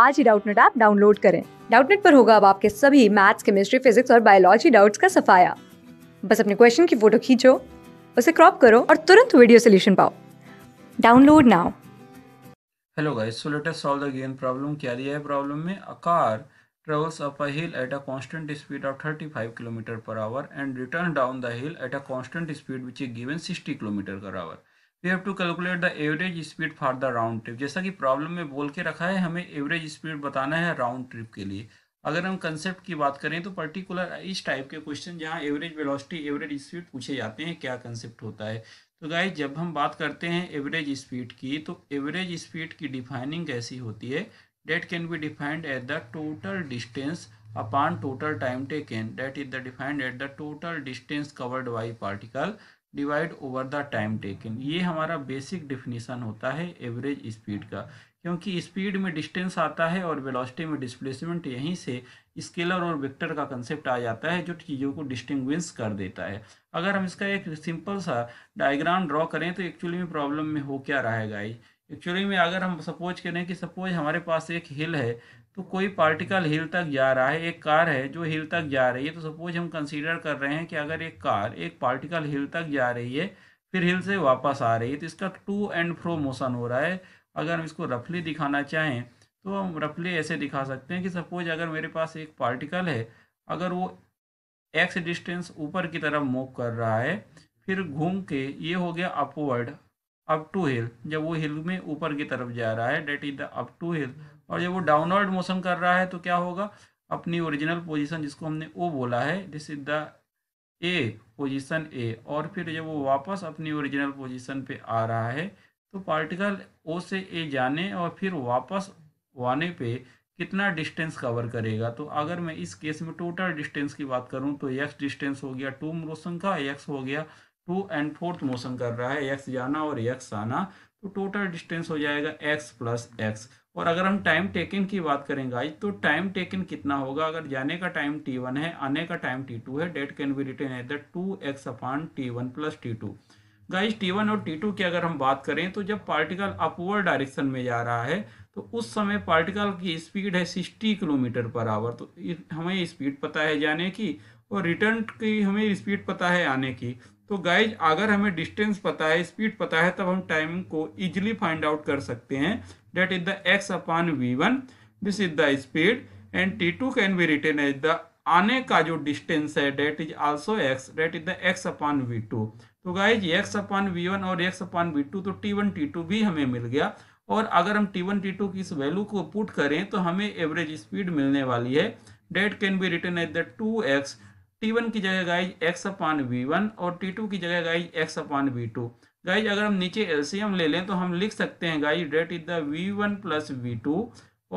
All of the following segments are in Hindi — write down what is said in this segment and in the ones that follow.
आज ही डाउटनेट ऐप डाउनलोड करें डाउटनेट पर होगा अब आपके सभी मैथ्स केमिस्ट्री फिजिक्स और बायोलॉजी डाउट्स का सफाया बस अपने क्वेश्चन की फोटो खींचो उसे क्रॉप करो और तुरंत वीडियो सोल्यूशन पाओ download now hello guys so let us solve the given problem क्या दिया है प्रॉब्लम में a car travels up a hill at a constant speed of 35 kilometre per hour and return down the hill at a constant speed which is given 60 kilometre per hour we have to calculate the average speed for the round trip जैसा कि प्रॉब्लम में बोल के रखा है हमें एवरेज स्पीड बताना है राउंड ट्रिप के लिए अगर हम कंसेप्ट की बात करें तो पर्टिकुलर इस टाइप के क्वेश्चन जहाँ एवरेज वेलोसिटी एवरेज स्पीड पूछे जाते हैं क्या कंसेप्ट होता है तो गाइज जब हम बात करते हैं एवरेज स्पीड की तो एवरेज स्पीड की डिफाइनिंग कैसी होती है that can be defined at the total distance upon total time taken that is the defined at the total distance covered by particle divide over the time taken ये हमारा बेसिक डिफिनीसन होता है एवरेज स्पीड का क्योंकि स्पीड में डिस्टेंस आता है और वेलोसिटी में डिस्प्लेसमेंट यहीं से स्केलर और वेक्टर का कंसेप्ट आ जाता है जो चीज़ों को डिस्टिंग्विश कर देता है अगर हम इसका एक सिंपल सा डायग्राम ड्रॉ करें तो एक्चुअली में प्रॉब्लम में हो क्या रहा है गाइज एक्चुअली में अगर हम सपोज करें कि सपोज हमारे पास एक हिल है तो कोई पार्टिकल हिल तक जा रहा है एक कार है जो हिल तक जा रही है तो सपोज हम कंसीडर कर रहे हैं कि अगर एक कार एक पार्टिकल हिल तक जा रही है फिर हिल से वापस आ रही है तो इसका टू एंड फ्रो मोशन हो रहा है अगर हम इसको रफली दिखाना चाहें तो हम रफली ऐसे दिखा सकते हैं कि सपोज अगर मेरे पास एक पार्टिकल है अगर वो एक्स डिस्टेंस ऊपर की तरफ मूव कर रहा है फिर घूम के ये हो गया अपवर्ड अप टू हिल जब वो हिल में ऊपर की तरफ जा रहा है that is the up to hill और जब वो डाउनवर्ड मोशन कर रहा है तो क्या होगा अपनी ओरिजिनल पोजीशन जिसको हमने ओ बोला है this is the A position A और फिर जब वो वापस अपनी ओरिजिनल पोजीशन पे आ रहा है तो पार्टिकल ओ से ए जाने और फिर वापस आने पे कितना डिस्टेंस कवर करेगा तो अगर मैं इस केस में टोटल डिस्टेंस की बात करूं तो एक्स डिस्टेंस हो गया टू मोशन का एक्स हो गया टू एंड फोर्थ मोशन कर रहा है एक्स जाना और एक्स आना तो टोटल डिस्टेंस हो जाएगा एक्स प्लस एक्स और अगर हम टाइम टेकन की बात करेंगे आज तो टाइम टेकन कितना होगा अगर जाने का टाइम टी वन है आने का टाइम टी टू है that can be written at the two X upon T one plus T two guys T one और टी टू की अगर हम बात करें तो जब पार्टिकल अपवर्ड डायरेक्शन में जा रहा है तो उस समय पार्टिकल की स्पीड है सिक्सटी किलोमीटर पर आवर तो हमें स्पीड पता है जाने की और रिटर्न की हमें स्पीड पता है आने की तो गाइज अगर हमें डिस्टेंस पता है स्पीड पता है तब हम टाइम को इजिली फाइंड आउट कर सकते हैं that is the X upon V one this is the speed and T two can be written as the आने का जो डिस्टेंस है that is also X that is the X upon V two तो guys X upon V one और एक्स अपॉन वी टू तो टी वन टी टू भी हमें मिल गया और अगर हम टी वन टी टू की इस वैल्यू को पुट करें तो हमें एवरेज स्पीड मिलने वाली है that can be return at the two X T one की जगह guys X upon V one और टी टू की जगह guys X upon V two guys अगर हम नीचे एलसीएम ले लें तो हम लिख सकते हैं guys that is the V one plus V two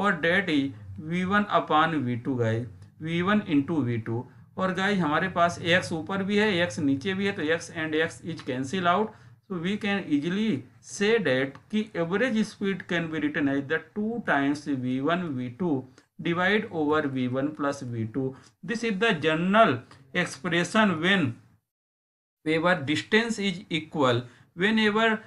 और that is V one upon V two guys V one into V two और गाइज हमारे पास एक्स ऊपर भी है एक्स नीचे भी है तो X and X is cancel out we can easily से डेट की average speed can be return as the two times V one V two divide over v1 plus v2 this is the general expression when whenever distance is equal whenever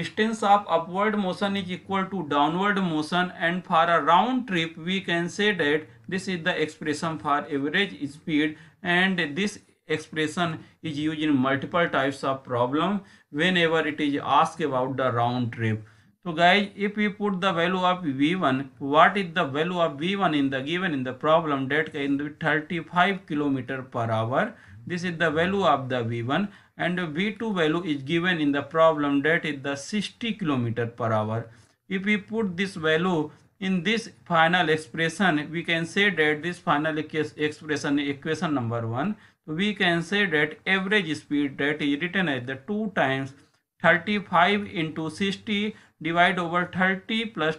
distance of upward motion is equal to downward motion and for a round trip we can say that this is the expression for average speed and this expression is used in multiple types of problem whenever it is asked about the round trip so guys, if we put the value of V1, what is the value of V1 in the given in the problem that in the 35 km per hour. This is the value of the V1 and V2 value is given in the problem that is the 60 km per hour. If we put this value in this final expression, we can say that this final expression equation number 1, we can say that average speed that is written as the 2 times 35 into 60 divide over 30 plus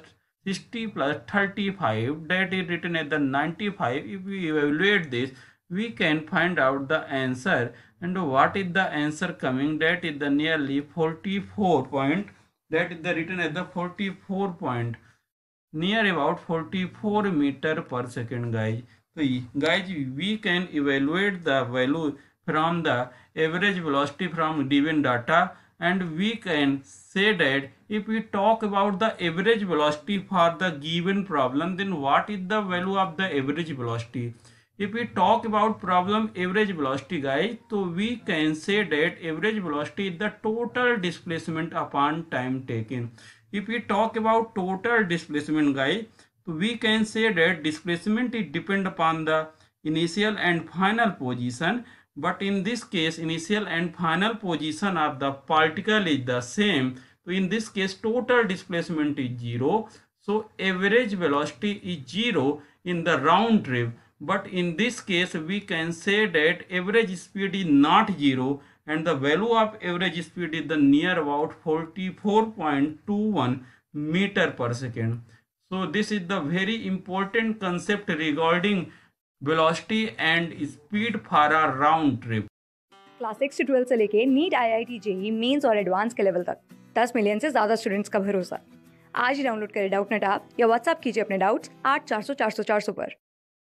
60 plus 35 that is written as the 95 if we evaluate this we can find out the answer and what is the answer coming that is the nearly 44 point that is the written as the 44 point near about 44 meter per second guys so guys we can evaluate the value from the average velocity from given data and we can say that if we talk about the average velocity for the given problem then what is the value of the average velocity if we talk about problem average velocity guys so we can say that average velocity is the total displacement upon time taken if we talk about total displacement guys we can say that displacement is depend upon the initial and final position but in this case initial and final position of the particle is the same so in this case total displacement is zero so average velocity is zero in the round trip but in this case we can say that average speed is not zero and the value of average speed is the near about 44.21 meter per second so this is the very important concept regarding velocity and speed for a round trip class six से ट्वेल्थ से लेके NEET I I T JEE Mains और एडवांस के लेवल तक दस मिलियन से ज्यादा स्टूडेंट्स का भरोसा आज ही डाउनलोड करें डाउट नेट आप या व्हाट्सअप कीजिए अपने डाउट्स आठ चार सौ चार सौ चार सौ पर